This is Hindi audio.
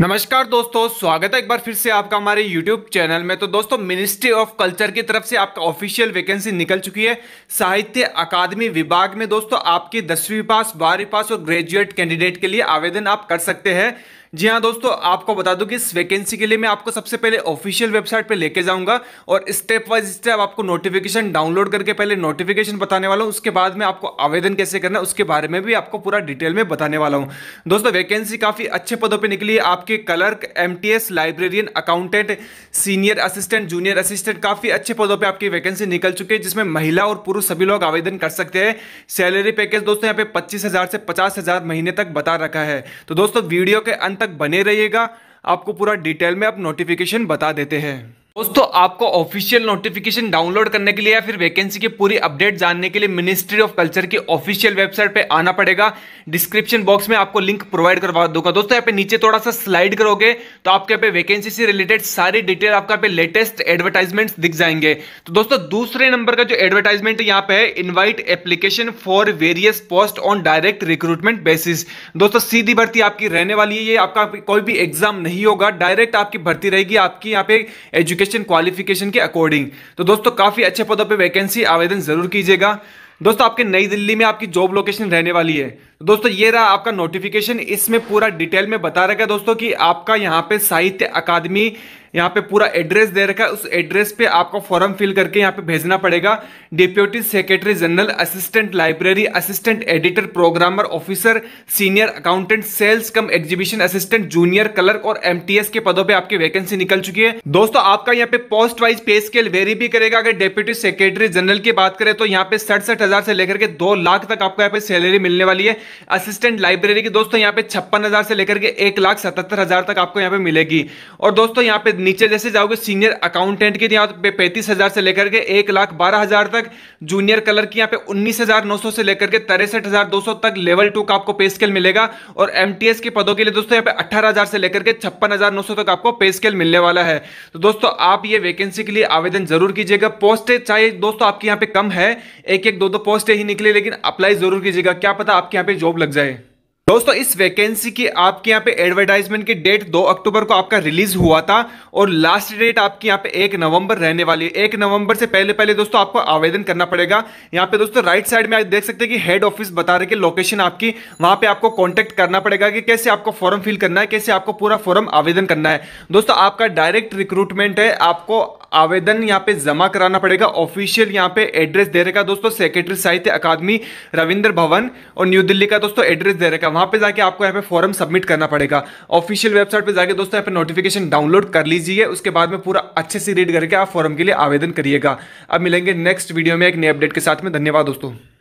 नमस्कार दोस्तों स्वागत है एक बार फिर से आपका हमारे YouTube चैनल में तो दोस्तों मिनिस्ट्री ऑफ कल्चर की तरफ से आपका ऑफिशियल वैकेंसी निकल चुकी है साहित्य अकादमी विभाग में दोस्तों आपकी दसवीं पास बारहवीं पास और ग्रेजुएट कैंडिडेट के लिए आवेदन आप कर सकते हैं जी हाँ दोस्तों आपको बता दूं कि इस वैकेंसी के लिए मैं आपको सबसे पहले ऑफिशियल वेबसाइट पे लेके जाऊंगा और स्टेप वाइज स्टेप आपको नोटिफिकेशन डाउनलोड करके पहले नोटिफिकेशन बताने वाला हूँ उसके बाद में आपको आवेदन कैसे करना है उसके बारे में भी आपको पूरा डिटेल में बताने वाला हूँ दोस्तों वैकेंसी काफ़ी अच्छे पदों पर निकली है आपके clerk M librarian accountant senior assistant junior assistant काफ़ी अच्छे पदों पर आपकी वैकेंसी निकल चुकी है जिसमें महिला और पुरुष सभी लोग आवेदन कर सकते हैं सैलरी पैकेज दोस्तों यहाँ पे पच्चीस से पचास महीने तक बता रखा है तो दोस्तों वीडियो के अंत तक बने रहिएगा आपको पूरा डिटेल में आप नोटिफिकेशन बता देते हैं दोस्तों आपको ऑफिशियल नोटिफिकेशन डाउनलोड करने के लिए या फिर वैकेंसी की पूरी अपडेट जानने के लिए मिनिस्ट्री ऑफ कल्चर की ऑफिशियल वेबसाइट पे आना पड़ेगा डिस्क्रिप्शन बॉक्स में आपको लिंक प्रोवाइड करवा दूंगा दोस्तों यहाँ पे नीचे थोड़ा सा स्लाइड करोगे तो आपके यहाँ पे वैकेंसी से रिलेटेड सारी डिटेल आपका पे लेटेस्ट एडवर्टाइजमेंट दिख जाएंगे तो दोस्तों दूसरे नंबर का जो एडवर्टाइजमेंट यहाँ पे है invite application for various post on direct recruitment basis दोस्तों सीधी भर्ती आपकी रहने वाली है ये आपका कोई भी एग्जाम नहीं होगा डायरेक्ट आपकी भर्ती रहेगी आपकी यहाँ पे एजुकेशन एजुकेशन क्वालिफिकेशन के अकॉर्डिंग तो दोस्तों काफ़ी अच्छे पदों पर वैकेंसी आवेदन जरूर कीजिएगा दोस्तों आपके नई दिल्ली में आपकी जॉब लोकेशन रहने वाली है दोस्तों ये रहा आपका नोटिफिकेशन इसमें पूरा डिटेल में बता रखा है दोस्तों कि आपका यहाँ पे साहित्य अकादमी यहाँ पे पूरा एड्रेस दे रखा है उस एड्रेस पे आपको फॉर्म फिल करके यहाँ पे भेजना पड़ेगा deputy secretary general assistant library assistant editor programmer officer senior accountant sales cum exhibition assistant junior clerk और एम के पदों पे आपकी वैकेंसी निकल चुकी है दोस्तों आपका यहाँ पे post wise pay scale vary भी करेगा अगर डेप्यूटी सेक्रेटरी जनरल की बात करें तो यहाँ पे सड़सठ से लेकर के दो लाख तक आपको यहाँ पे सैलरी मिलने वाली है असिस्टेंट लाइब्रेरी की दोस्तों यहाँ पे छप्पन हज़ार से लेकर के एक लाख सतहत्तर हज़ार तक आपको यहाँ पे मिलेगी और दोस्तों यहाँ पे नीचे जैसे जाओगे सीनियर अकाउंटेंट की यहाँ पे पैंतीस हज़ार से लेकर के एक लाख बारह हज़ार तक जूनियर कलर की यहाँ पे उन्नीस हज़ार नौ सौ से लेकर के तिरसठ हज़ार दो सौ तक लेवल टू का आपको पे स्केल मिलेगा और एम टी एस के पदों के लिए दोस्तों यहाँ पे अठारह हज़ार से लेकर के छप्पन हज़ार नौ सौ तक आपको पे स्केल मिलने वाला है तो दोस्तों आप ये वैकेंसी के लिए आवेदन जरूर कीजिएगा पोस्ट चाहे दोस्तों आपके यहाँ पे कम है एक एक दो दो पोस्ट ही निकले लेकिन अप्लाई जरूर कीजिएगा क्या पता आपके यहाँ पे जॉब लग जाए दोस्तों इस वैकेंसी की आपके यहाँ पे एडवर्टाइजमेंट की डेट 2 अक्टूबर को आपका रिलीज हुआ था और लास्ट डेट आपके यहाँ पे 1 नवंबर रहने वाली है एक नवंबर से पहले पहले दोस्तों आपको आवेदन करना पड़ेगा यहाँ पे दोस्तों राइट साइड में आप देख सकते हैं कि हेड ऑफिस बता रहे कि लोकेशन आपकी वहां पे आपको कॉन्टेक्ट करना पड़ेगा कि कैसे आपको फॉर्म फिल करना है कैसे आपको पूरा फॉर्म आवेदन करना है दोस्तों आपका डायरेक्ट रिक्रूटमेंट है आपको आवेदन यहाँ पे जमा कराना पड़ेगा ऑफिशियल यहाँ पे एड्रेस दे रहेगा दोस्तों सेक्रेटरी साहित्य अकादमी रविंद्र भवन और न्यू दिल्ली का दोस्तों एड्रेस दे रहेगा वहां पे जाके आपको यहाँ पे फॉर्म सबमिट करना पड़ेगा ऑफिशियल वेबसाइट पे जाके दोस्तों यहाँ पे नोटिफिकेशन डाउनलोड कर लीजिए उसके बाद में पूरा अच्छे से रीड करके आप फॉर्म के लिए आवेदन करिएगा अब मिलेंगे नेक्स्ट वीडियो में एक नए अपडेट के साथ में धन्यवाद दोस्तों